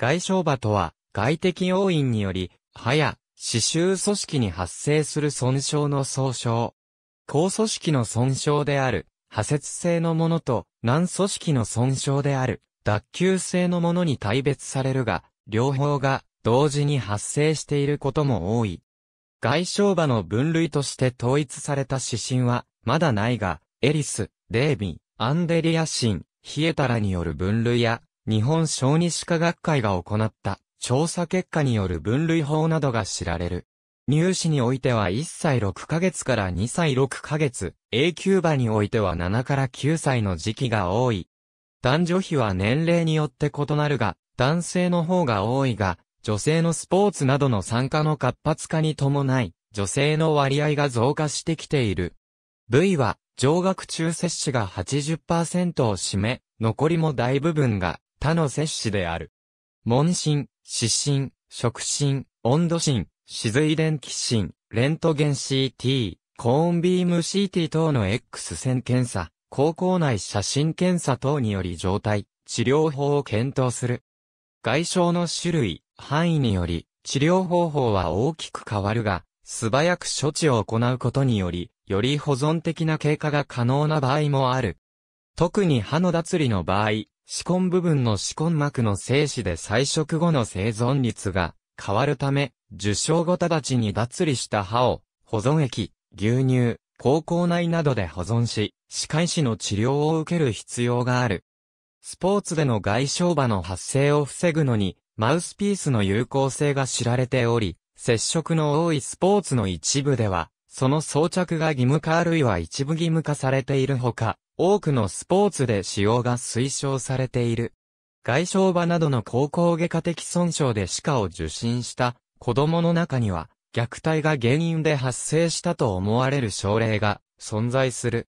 外傷馬とは、外的要因により、歯や、刺繍組織に発生する損傷の総称。高組織の損傷である、破節性のものと、軟組織の損傷である、脱臼性のものに大別されるが、両方が同時に発生していることも多い。外傷馬の分類として統一された指針は、まだないが、エリス、デービン、アンデリア神、ヒエタラによる分類や、日本小児歯科学会が行った調査結果による分類法などが知られる。乳歯においては1歳6ヶ月から2歳6ヶ月、永久歯においては7から9歳の時期が多い。男女比は年齢によって異なるが、男性の方が多いが、女性のスポーツなどの参加の活発化に伴い、女性の割合が増加してきている。部位は、上学中摂取が80%を占め、残りも大部分が他の摂氏である。問診、湿診、触診、温度診、死髄電気診、レントゲン CT、コーンビーム CT 等の X 線検査、高校内写真検査等により状態、治療法を検討する。外傷の種類、範囲により、治療方法は大きく変わるが、素早く処置を行うことにより、より保存的な経過が可能な場合もある。特に歯の脱離の場合、歯根部分の歯根膜の生死で採食後の生存率が変わるため、受賞後直ちに脱離した歯を保存液、牛乳、高校内などで保存し、歯科医師の治療を受ける必要がある。スポーツでの外傷歯の発生を防ぐのに、マウスピースの有効性が知られており、接触の多いスポーツの一部では、その装着が義務化あるいは一部義務化されているほか、多くのスポーツで使用が推奨されている。外傷場などの高校外科的損傷で歯科を受診した子供の中には虐待が原因で発生したと思われる症例が存在する。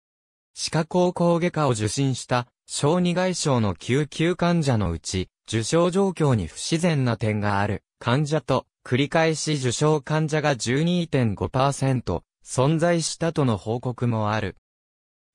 歯科高校外科を受診した小児外傷の救急患者のうち受傷状況に不自然な点がある患者と繰り返し受傷患者が12.5%存在したとの報告もある。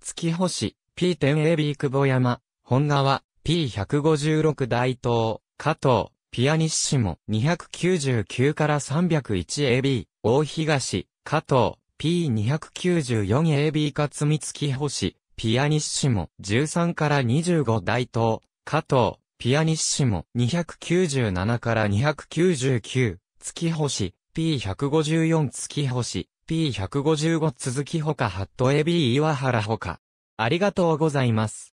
月星、P.A.B. 久保山、本川、P156 大東、加藤、ピアニッシモ、299から 301AB、大東、加藤、P294AB 勝三月星、ピアニッシモ、13から25大東、加藤、ピアニッシモ、297から299、月星、P154 月星、P155 続きほかハットエビ岩原ほか。ありがとうございます。